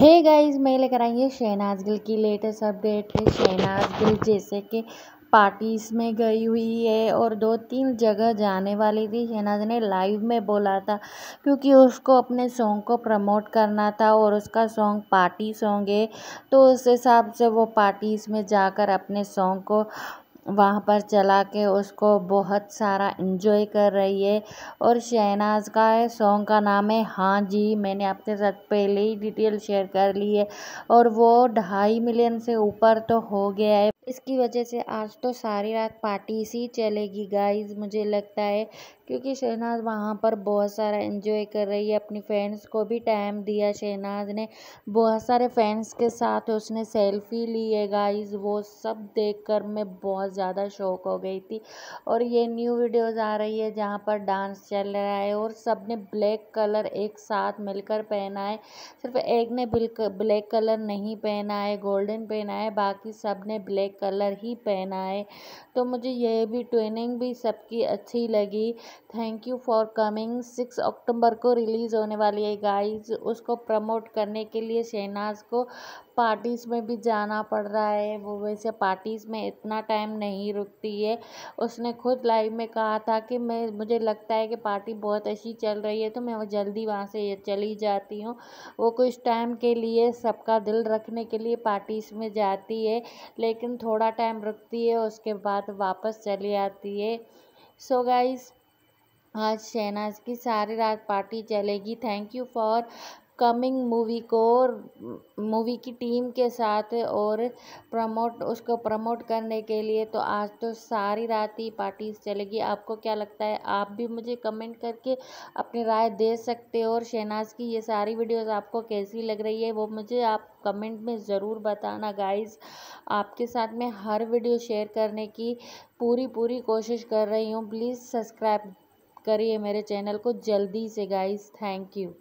hey guys मैं लेकर आई है शहनाज गिल की लेटेस्ट अपडेट है शहनाज गिल जैसे कि पार्टीज में गई हुई है और दो तीन जगह जाने वाली थी शहनाज ने लाइव में बोला था क्योंकि उसको अपने सॉन्ग को प्रमोट करना था और उसका सॉन्ग पार्टी सॉन्ग है तो उस हिसाब से वो पार्टीज़ में जाकर अपने सॉन्ग को वहाँ पर चला के उसको बहुत सारा इंजॉय कर रही है और शहनाज का है सॉन्ग का नाम है हाँ जी मैंने आपके साथ पहले ही डिटेल शेयर कर ली है और वो ढाई मिलियन से ऊपर तो हो गया है इसकी वजह से आज तो सारी रात पार्टी सी चलेगी गाइस मुझे लगता है क्योंकि शहनाज वहाँ पर बहुत सारा एंजॉय कर रही है अपनी फ्रेंड्स को भी टाइम दिया शहनाज ने बहुत सारे फ्रेंड्स के साथ उसने सेल्फी ली है गाइस वो सब देखकर मैं बहुत ज़्यादा शौक हो गई थी और ये न्यू वीडियोस आ रही है जहाँ पर डांस चल रहा है और सब ने ब्लैक कलर एक साथ मिलकर पहना है सिर्फ एक ने ब्लैक कलर नहीं पहना है गोल्डन पहना है बाकी सब ने ब्लैक कलर ही पहनाए तो मुझे यह भी ट्रेनिंग भी सबकी अच्छी लगी thank you for coming six October को रिलीज़ होने वाली है गाइस उसको प्रमोट करने के लिए शहनाज को पार्टीज़ में भी जाना पड़ रहा है वो वैसे पार्टीज़ में इतना टाइम नहीं रुकती है उसने खुद लाइव में कहा था कि मैं मुझे लगता है कि पार्टी बहुत अच्छी चल रही है तो मैं वो जल्दी वहाँ से चली जाती हूँ वो कुछ टाइम के लिए सबका दिल रखने के लिए पार्टीज़ में जाती है लेकिन थोड़ा टाइम रुकती है उसके बाद वापस चली आती है सो so गाइज़ आज शहनाज की सारी रात पार्टी चलेगी thank you for coming movie को मूवी की टीम के साथ और प्रमोट उसको प्रमोट करने के लिए तो आज तो सारी रात ही पार्टीज चलेगी आपको क्या लगता है आप भी मुझे कमेंट करके अपनी राय दे सकते हो और शहनाज की ये सारी वीडियोस आपको कैसी लग रही है वो मुझे आप कमेंट में ज़रूर बताना गाइस आपके साथ मैं हर वीडियो शेयर करने की पूरी पूरी कोशिश कर रही हूँ प्लीज़ सब्सक्राइब करिए मेरे चैनल को जल्दी से गाइस थैंक यू